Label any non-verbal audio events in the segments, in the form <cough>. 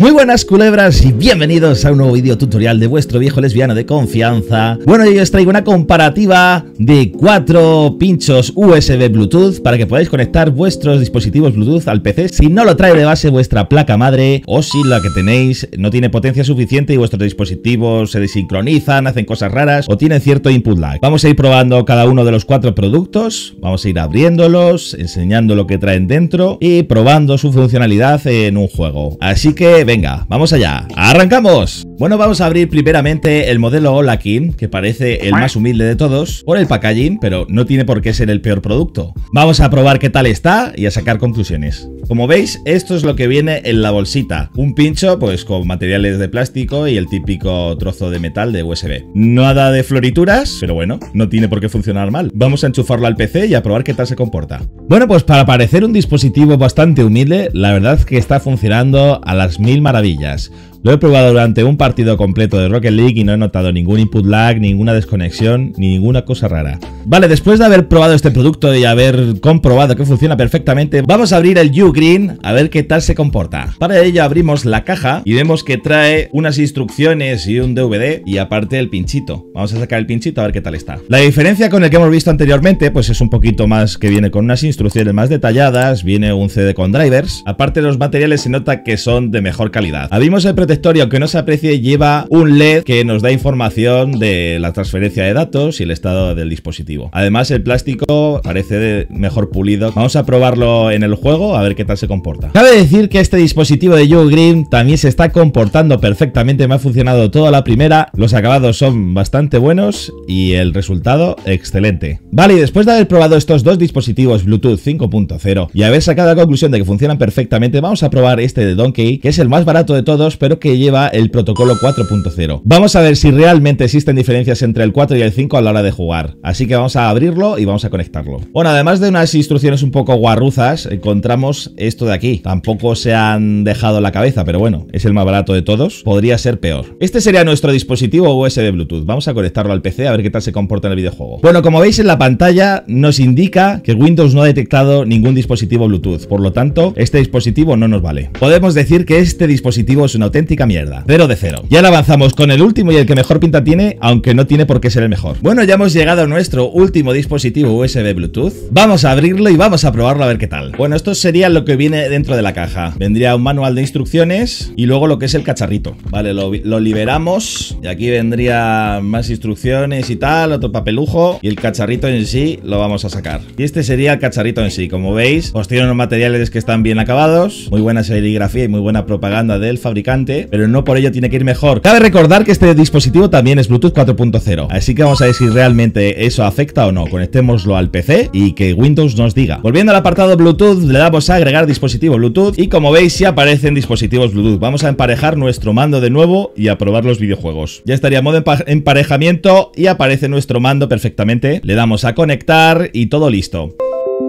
Muy buenas culebras y bienvenidos a un nuevo video tutorial de vuestro viejo lesbiano de confianza. Bueno, yo os traigo una comparativa de cuatro pinchos USB Bluetooth para que podáis conectar vuestros dispositivos Bluetooth al PC si no lo trae de base vuestra placa madre o si la que tenéis no tiene potencia suficiente y vuestros dispositivos se desincronizan, hacen cosas raras o tienen cierto input lag. Vamos a ir probando cada uno de los cuatro productos, vamos a ir abriéndolos, enseñando lo que traen dentro y probando su funcionalidad en un juego. Así que venga, vamos allá, ¡arrancamos! Bueno, vamos a abrir primeramente el modelo Hola que parece el más humilde de todos, por el packaging, pero no tiene por qué ser el peor producto. Vamos a probar qué tal está y a sacar conclusiones. Como veis, esto es lo que viene en la bolsita. Un pincho, pues con materiales de plástico y el típico trozo de metal de USB. Nada de florituras, pero bueno, no tiene por qué funcionar mal. Vamos a enchufarlo al PC y a probar qué tal se comporta. Bueno, pues para parecer un dispositivo bastante humilde, la verdad que está funcionando a las mil maravillas. Lo he probado durante un partido completo de Rocket League y no he notado ningún input lag, ninguna desconexión, ni ninguna cosa rara. Vale, después de haber probado este producto y haber comprobado que funciona perfectamente, vamos a abrir el U Green a ver qué tal se comporta. Para ello abrimos la caja y vemos que trae unas instrucciones y un DVD y aparte el pinchito. Vamos a sacar el pinchito a ver qué tal está. La diferencia con el que hemos visto anteriormente, pues es un poquito más que viene con unas instrucciones más detalladas, viene un CD con drivers. Aparte los materiales se nota que son de mejor calidad. Abrimos el protector y aunque no se aprecie lleva un LED que nos da información de la transferencia de datos y el estado del dispositivo. Además, el plástico parece mejor pulido. Vamos a probarlo en el juego a ver qué tal se comporta. Cabe decir que este dispositivo de Joe Green también se está comportando perfectamente. Me ha funcionado toda la primera. Los acabados son bastante buenos y el resultado excelente. Vale, y después de haber probado estos dos dispositivos Bluetooth 5.0 y haber sacado la conclusión de que funcionan perfectamente, vamos a probar este de Donkey, que es el más barato de todos, pero que lleva el protocolo 4.0. Vamos a ver si realmente existen diferencias entre el 4 y el 5 a la hora de jugar. Así que vamos a abrirlo y vamos a conectarlo. Bueno, además de unas instrucciones un poco guarruzas, encontramos esto de aquí. Tampoco se han dejado la cabeza, pero bueno, es el más barato de todos. Podría ser peor. Este sería nuestro dispositivo USB Bluetooth. Vamos a conectarlo al PC a ver qué tal se comporta en el videojuego. Bueno, como veis en la pantalla nos indica que Windows no ha detectado ningún dispositivo Bluetooth. Por lo tanto, este dispositivo no nos vale. Podemos decir que este dispositivo es una auténtica mierda. Cero de cero. Y ahora avanzamos con el último y el que mejor pinta tiene, aunque no tiene por qué ser el mejor. Bueno, ya hemos llegado a nuestro último dispositivo USB Bluetooth. Vamos a abrirlo y vamos a probarlo a ver qué tal. Bueno, esto sería lo que viene dentro de la caja. Vendría un manual de instrucciones y luego lo que es el cacharrito. Vale, lo, liberamos y aquí vendría más instrucciones y tal, otro papelujo y el cacharrito en sí lo vamos a sacar. Y este sería el cacharrito en sí. Como veis, os tiene unos materiales que están bien acabados, muy buena serigrafía y muy buena propaganda del fabricante, pero no por ello tiene que ir mejor. Cabe recordar que este dispositivo también es Bluetooth 4.0, así que vamos a ver si realmente eso hace o no. Conectémoslo este al PC y que Windows nos diga. Volviendo al apartado Bluetooth, le damos a agregar dispositivo Bluetooth y como veis si aparecen dispositivos Bluetooth. Vamos a emparejar nuestro mando de nuevo y a probar los videojuegos. Ya estaría modo emparejamiento y aparece nuestro mando perfectamente. Le damos a conectar y todo listo.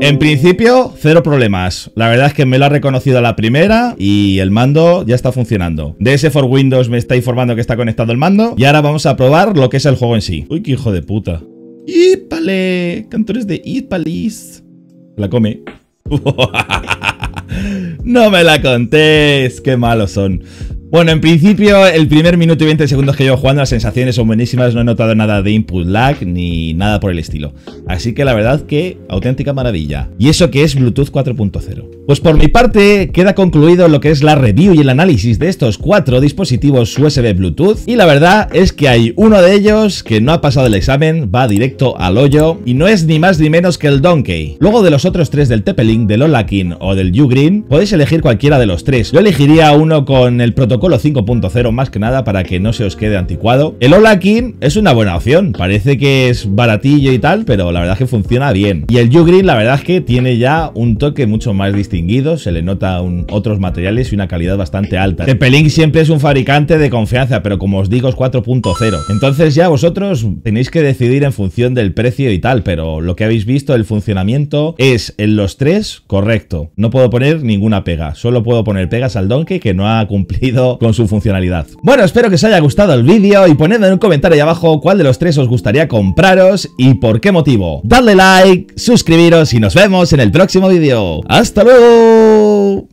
En principio, cero problemas. La verdad es que me lo ha reconocido a la primera y el mando ya está funcionando. DS for Windows me está informando que está conectado el mando y ahora vamos a probar lo que es el juego en sí. Uy, qué hijo de puta. ¡Ípale! Cantores de Ípalis. La come. <laughs> no me la contés, qué malos son. Bueno, en principio, el primer minuto y 20 segundos que llevo jugando, las sensaciones son buenísimas, no he notado nada de input lag ni nada por el estilo. Así que la verdad que auténtica maravilla. Y eso que es Bluetooth 4.0. Pues por mi parte queda concluido lo que es la review y el análisis de estos cuatro dispositivos USB Bluetooth y la verdad es que hay uno de ellos que no ha pasado el examen, va directo al hoyo y no es ni más ni menos que el Donkey. Luego de los otros tres del Tepelink, del Olakin o del Ugreen, podéis elegir cualquiera de los tres. Yo elegiría uno con el protocolo 5.0 más que nada para que no se os quede anticuado. El Olakin es una buena opción, parece que es baratillo y tal, pero la verdad es que funciona bien. Y el Ugreen la verdad es que tiene ya un toque mucho más distinto se le nota otros materiales y una calidad bastante alta. Tepeling siempre es un fabricante de confianza, pero como os digo es 4.0. Entonces ya vosotros tenéis que decidir en función del precio y tal, pero lo que habéis visto, el funcionamiento es en los tres correcto. No puedo poner ninguna pega, solo puedo poner pegas al Donkey que no ha cumplido con su funcionalidad. Bueno, espero que os haya gustado el vídeo y poned en un comentario ahí abajo cuál de los tres os gustaría compraros y por qué motivo. Dadle like, suscribiros y nos vemos en el próximo vídeo. ¡Hasta luego! Oh.